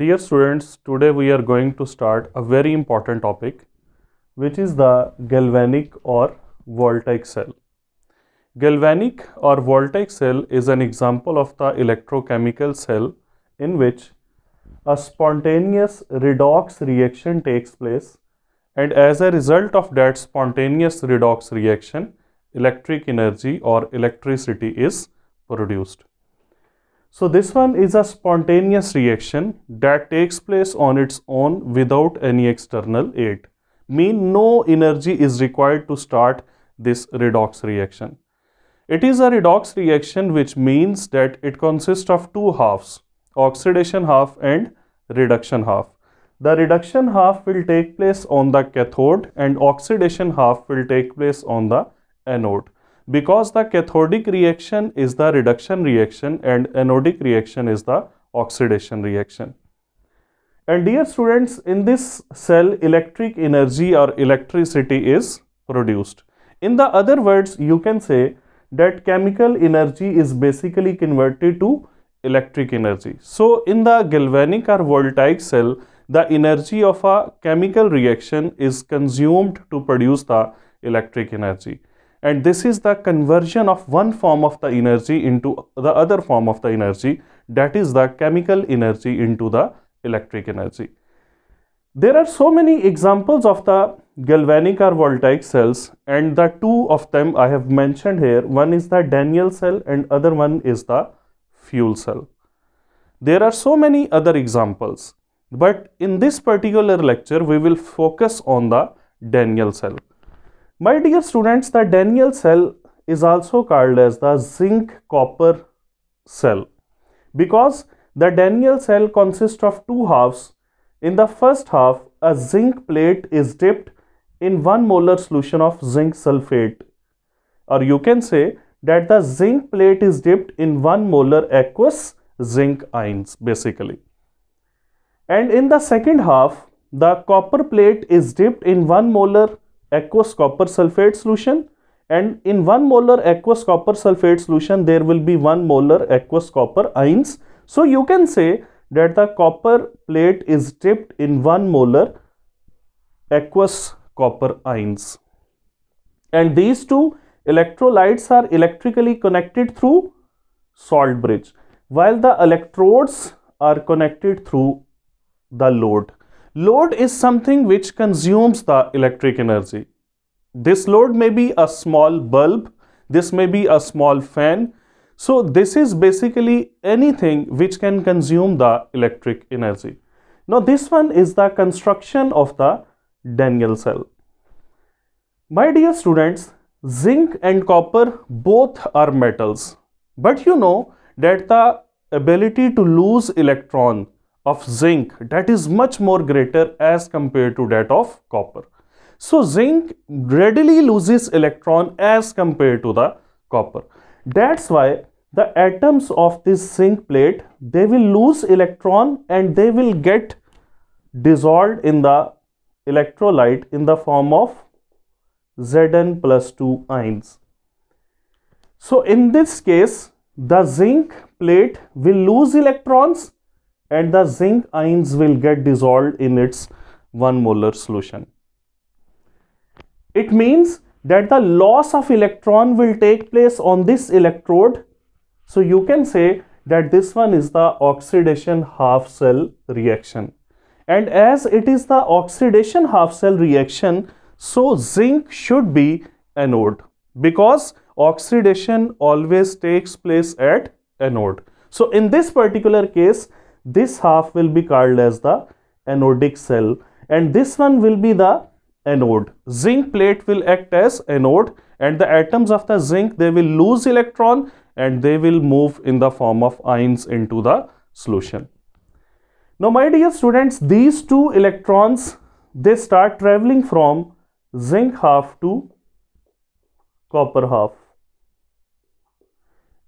Dear students, today we are going to start a very important topic which is the galvanic or voltaic cell. Galvanic or voltaic cell is an example of the electrochemical cell in which a spontaneous redox reaction takes place and as a result of that spontaneous redox reaction, electric energy or electricity is produced. So this one is a spontaneous reaction that takes place on its own without any external aid. Mean no energy is required to start this redox reaction. It is a redox reaction which means that it consists of two halves, oxidation half and reduction half. The reduction half will take place on the cathode and oxidation half will take place on the anode because the cathodic reaction is the reduction reaction and anodic reaction is the oxidation reaction. And dear students, in this cell, electric energy or electricity is produced. In the other words, you can say that chemical energy is basically converted to electric energy. So, in the galvanic or voltaic cell, the energy of a chemical reaction is consumed to produce the electric energy and this is the conversion of one form of the energy into the other form of the energy that is the chemical energy into the electric energy. There are so many examples of the galvanic or voltaic cells and the two of them I have mentioned here one is the Daniel cell and other one is the fuel cell. There are so many other examples but in this particular lecture we will focus on the Daniel cell. My dear students, the Daniel cell is also called as the zinc copper cell because the Daniel cell consists of two halves. In the first half, a zinc plate is dipped in 1 molar solution of zinc sulfate or you can say that the zinc plate is dipped in 1 molar aqueous zinc ions basically. And in the second half, the copper plate is dipped in 1 molar aqueous copper sulfate solution and in 1 molar aqueous copper sulfate solution there will be 1 molar aqueous copper ions. So you can say that the copper plate is dipped in 1 molar aqueous copper ions. And these two electrolytes are electrically connected through salt bridge while the electrodes are connected through the load. Load is something which consumes the electric energy. This load may be a small bulb, this may be a small fan. So this is basically anything which can consume the electric energy. Now this one is the construction of the Daniel cell. My dear students, zinc and copper both are metals. But you know that the ability to lose electron of zinc that is much more greater as compared to that of copper. So zinc readily loses electron as compared to the copper. That's why the atoms of this zinc plate they will lose electron and they will get dissolved in the electrolyte in the form of Zn plus 2 ions. So in this case the zinc plate will lose electrons and the zinc ions will get dissolved in its 1 molar solution. It means that the loss of electron will take place on this electrode. So you can say that this one is the oxidation half cell reaction. And as it is the oxidation half cell reaction, so zinc should be anode because oxidation always takes place at anode. So in this particular case, this half will be called as the anodic cell and this one will be the anode. Zinc plate will act as anode and the atoms of the zinc they will lose electron and they will move in the form of ions into the solution. Now my dear students these two electrons they start traveling from zinc half to copper half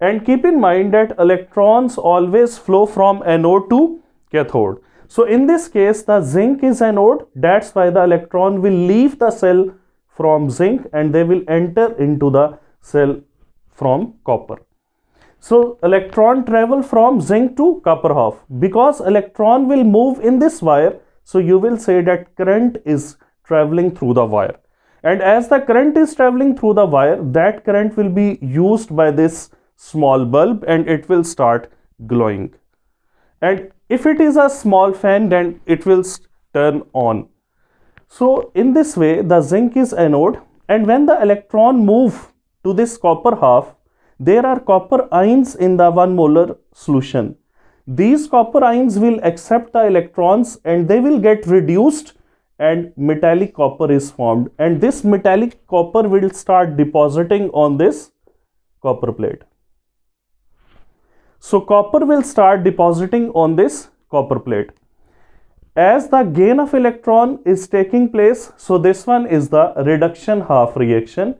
and keep in mind that electrons always flow from anode to cathode. So in this case, the zinc is anode. That's why the electron will leave the cell from zinc and they will enter into the cell from copper. So electron travel from zinc to copper half because electron will move in this wire. So you will say that current is traveling through the wire. And as the current is traveling through the wire, that current will be used by this small bulb and it will start glowing and if it is a small fan then it will turn on so in this way the zinc is anode and when the electron move to this copper half there are copper ions in the 1 molar solution these copper ions will accept the electrons and they will get reduced and metallic copper is formed and this metallic copper will start depositing on this copper plate so copper will start depositing on this copper plate. As the gain of electron is taking place, so this one is the reduction half reaction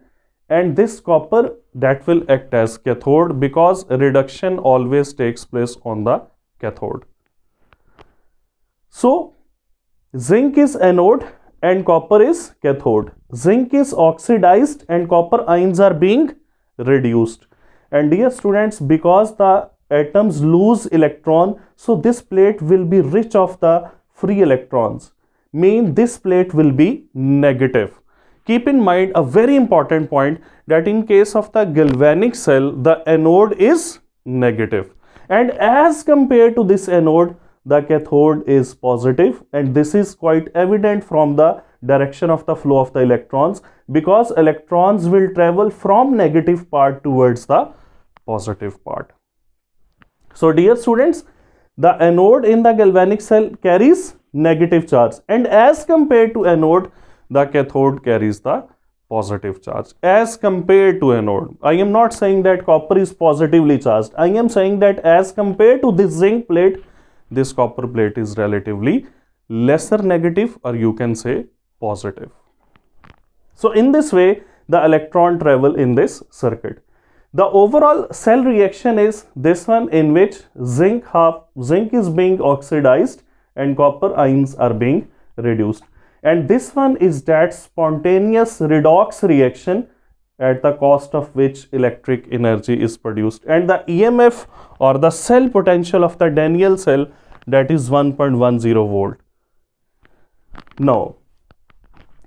and this copper that will act as cathode because reduction always takes place on the cathode. So zinc is anode and copper is cathode. Zinc is oxidized and copper ions are being reduced. And dear students, because the atoms lose electron so this plate will be rich of the free electrons mean this plate will be negative keep in mind a very important point that in case of the galvanic cell the anode is negative and as compared to this anode the cathode is positive and this is quite evident from the direction of the flow of the electrons because electrons will travel from negative part towards the positive part so dear students, the anode in the galvanic cell carries negative charge and as compared to anode, the cathode carries the positive charge as compared to anode. I am not saying that copper is positively charged. I am saying that as compared to this zinc plate, this copper plate is relatively lesser negative or you can say positive. So in this way, the electron travel in this circuit. The overall cell reaction is this one in which zinc half zinc is being oxidized and copper ions are being reduced. And this one is that spontaneous redox reaction at the cost of which electric energy is produced. And the EMF or the cell potential of the Daniel cell that is 1.10 volt. Now,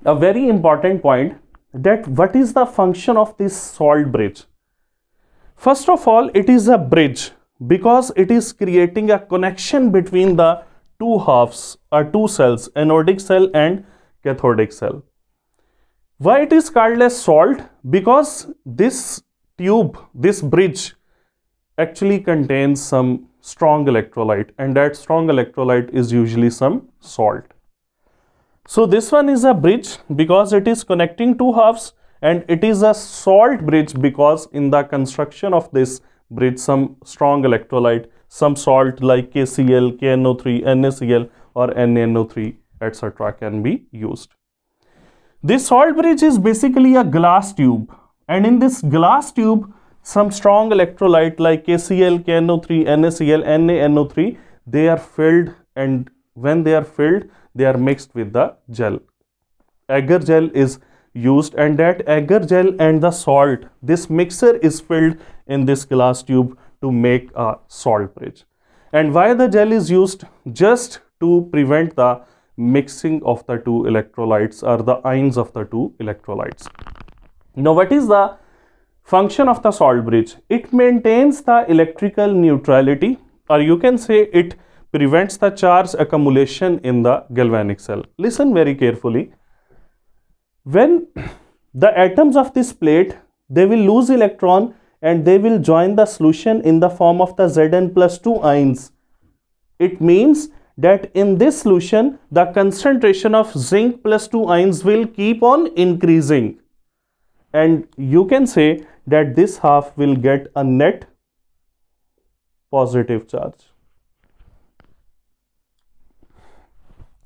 a very important point that what is the function of this salt bridge? First of all, it is a bridge because it is creating a connection between the two halves or uh, two cells, anodic cell and cathodic cell. Why it is called as salt? Because this tube, this bridge actually contains some strong electrolyte and that strong electrolyte is usually some salt. So this one is a bridge because it is connecting two halves and it is a salt bridge because in the construction of this bridge some strong electrolyte some salt like KCl, KNO3, NaCl or NaNO3 etc. can be used. This salt bridge is basically a glass tube and in this glass tube some strong electrolyte like KCl, KNO3, NaCl, NaNO3 they are filled and when they are filled they are mixed with the gel. Agar gel is used and that agar gel and the salt this mixer is filled in this glass tube to make a salt bridge and why the gel is used just to prevent the mixing of the two electrolytes or the ions of the two electrolytes now what is the function of the salt bridge it maintains the electrical neutrality or you can say it prevents the charge accumulation in the galvanic cell listen very carefully when the atoms of this plate they will lose electron and they will join the solution in the form of the Zn plus 2 ions. It means that in this solution the concentration of zinc plus 2 ions will keep on increasing and you can say that this half will get a net positive charge.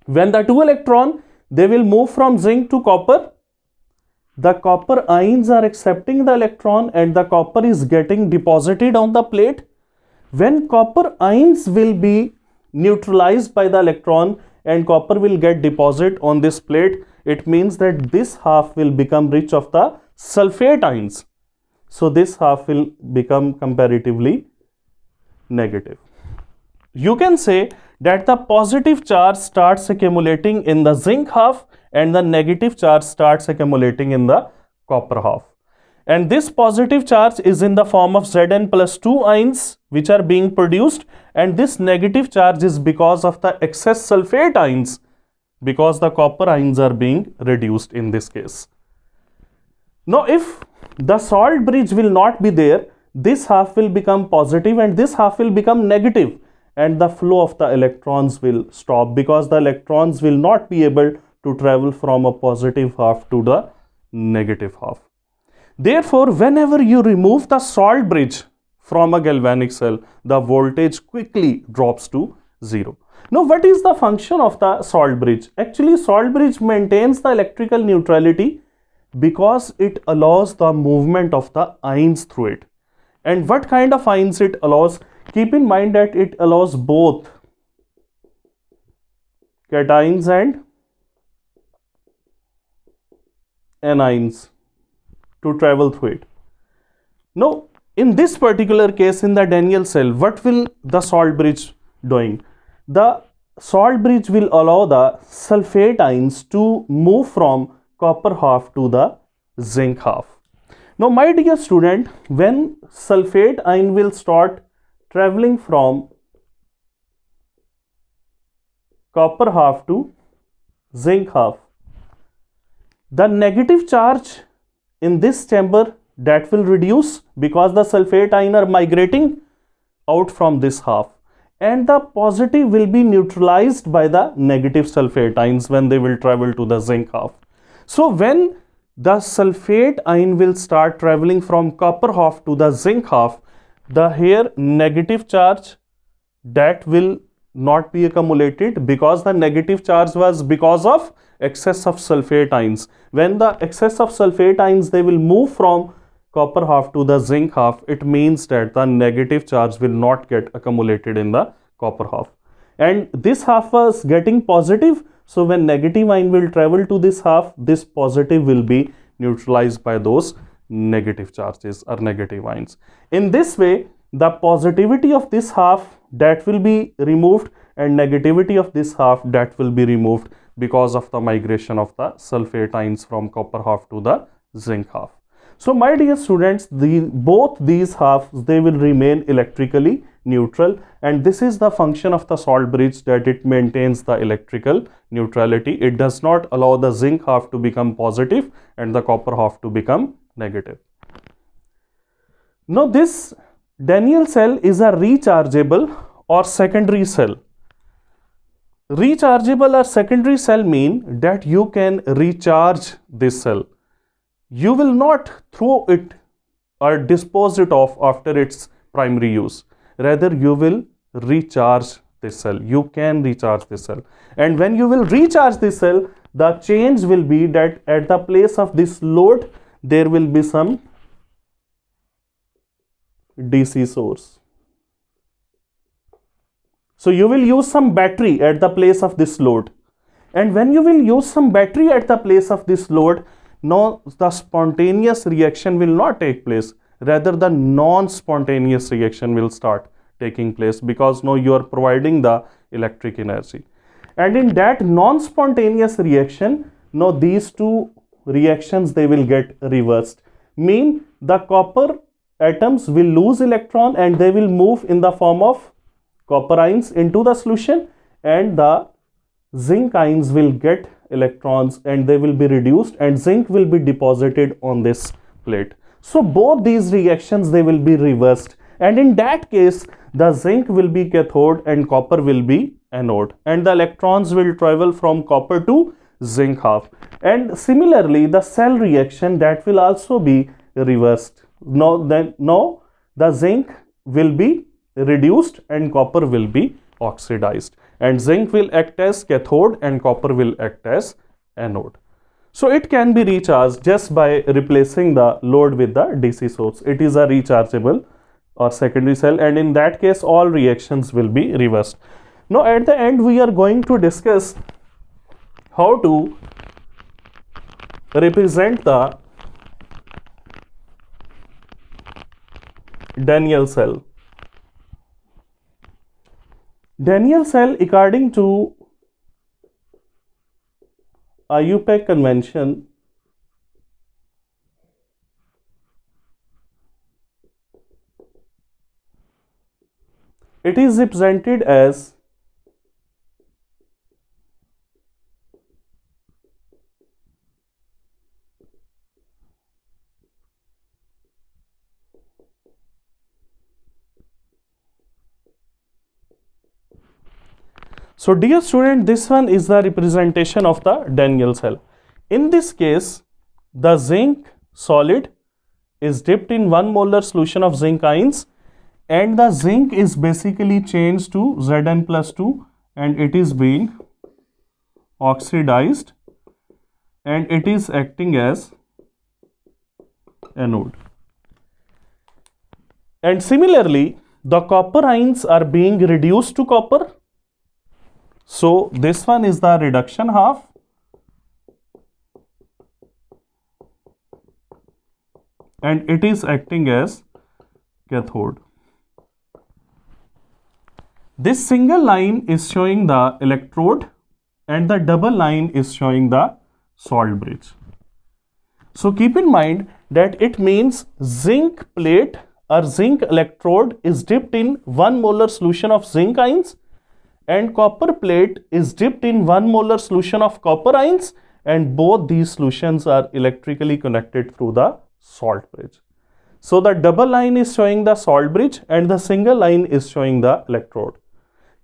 When the 2 electron they will move from zinc to copper. The copper ions are accepting the electron and the copper is getting deposited on the plate. When copper ions will be neutralized by the electron and copper will get deposit on this plate, it means that this half will become rich of the sulfate ions. So this half will become comparatively negative. You can say that the positive charge starts accumulating in the zinc half and the negative charge starts accumulating in the copper half. And this positive charge is in the form of Zn plus 2 ions which are being produced and this negative charge is because of the excess sulfate ions because the copper ions are being reduced in this case. Now if the salt bridge will not be there, this half will become positive and this half will become negative and the flow of the electrons will stop because the electrons will not be able to travel from a positive half to the negative half. Therefore, whenever you remove the salt bridge from a galvanic cell, the voltage quickly drops to zero. Now, what is the function of the salt bridge? Actually, salt bridge maintains the electrical neutrality because it allows the movement of the ions through it. And what kind of ions it allows? Keep in mind that it allows both cations and anions to travel through it. Now, in this particular case, in the Daniel cell, what will the salt bridge doing? The salt bridge will allow the sulfate ions to move from copper half to the zinc half. Now, my dear student, when sulfate ion will start traveling from copper half to zinc half. The negative charge in this chamber that will reduce because the sulfate ion are migrating out from this half and the positive will be neutralized by the negative sulfate ions when they will travel to the zinc half. So when the sulfate ion will start traveling from copper half to the zinc half the here negative charge that will not be accumulated because the negative charge was because of excess of sulfate ions. When the excess of sulfate ions, they will move from copper half to the zinc half, it means that the negative charge will not get accumulated in the copper half. And this half was getting positive. So when negative ion will travel to this half, this positive will be neutralized by those negative charges or negative ions. In this way, the positivity of this half that will be removed and negativity of this half that will be removed because of the migration of the sulfate ions from copper half to the zinc half. So my dear students, the, both these halves, they will remain electrically neutral and this is the function of the salt bridge that it maintains the electrical neutrality. It does not allow the zinc half to become positive and the copper half to become negative. Now this Daniel cell is a rechargeable or secondary cell. Rechargeable or secondary cell mean that you can recharge this cell. You will not throw it or dispose it off after its primary use. Rather you will recharge this cell. You can recharge this cell. And when you will recharge this cell, the change will be that at the place of this load, there will be some DC source. So you will use some battery at the place of this load. And when you will use some battery at the place of this load, now the spontaneous reaction will not take place. Rather the non-spontaneous reaction will start taking place because now you are providing the electric energy. And in that non-spontaneous reaction, now these two reactions they will get reversed mean the copper atoms will lose electron and they will move in the form of copper ions into the solution and the zinc ions will get electrons and they will be reduced and zinc will be deposited on this plate so both these reactions they will be reversed and in that case the zinc will be cathode and copper will be anode and the electrons will travel from copper to Zinc half, And similarly, the cell reaction that will also be reversed. Now, then, now the zinc will be reduced and copper will be oxidized. And zinc will act as cathode and copper will act as anode. So it can be recharged just by replacing the load with the DC source. It is a rechargeable or secondary cell and in that case all reactions will be reversed. Now at the end we are going to discuss how to represent the Daniel cell. Daniel cell according to IUPAC convention it is represented as So dear student, this one is the representation of the Daniel cell. In this case, the zinc solid is dipped in 1 molar solution of zinc ions and the zinc is basically changed to Zn plus 2 and it is being oxidized and it is acting as anode. And similarly, the copper ions are being reduced to copper so, this one is the reduction half. And it is acting as cathode. This single line is showing the electrode and the double line is showing the salt bridge. So keep in mind that it means zinc plate or zinc electrode is dipped in 1 molar solution of zinc ions and copper plate is dipped in 1 molar solution of copper ions and both these solutions are electrically connected through the salt bridge. So the double line is showing the salt bridge and the single line is showing the electrode.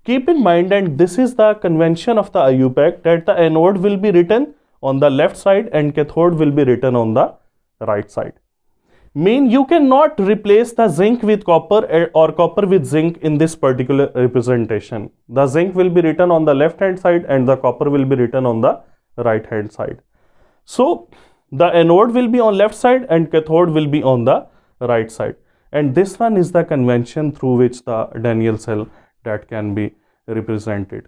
Keep in mind and this is the convention of the IUPAC that the anode will be written on the left side and cathode will be written on the right side mean you cannot replace the zinc with copper eh, or copper with zinc in this particular representation. The zinc will be written on the left hand side and the copper will be written on the right hand side. So the anode will be on left side and cathode will be on the right side. And this one is the convention through which the Daniel cell that can be represented.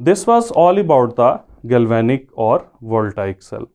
This was all about the galvanic or voltaic cell.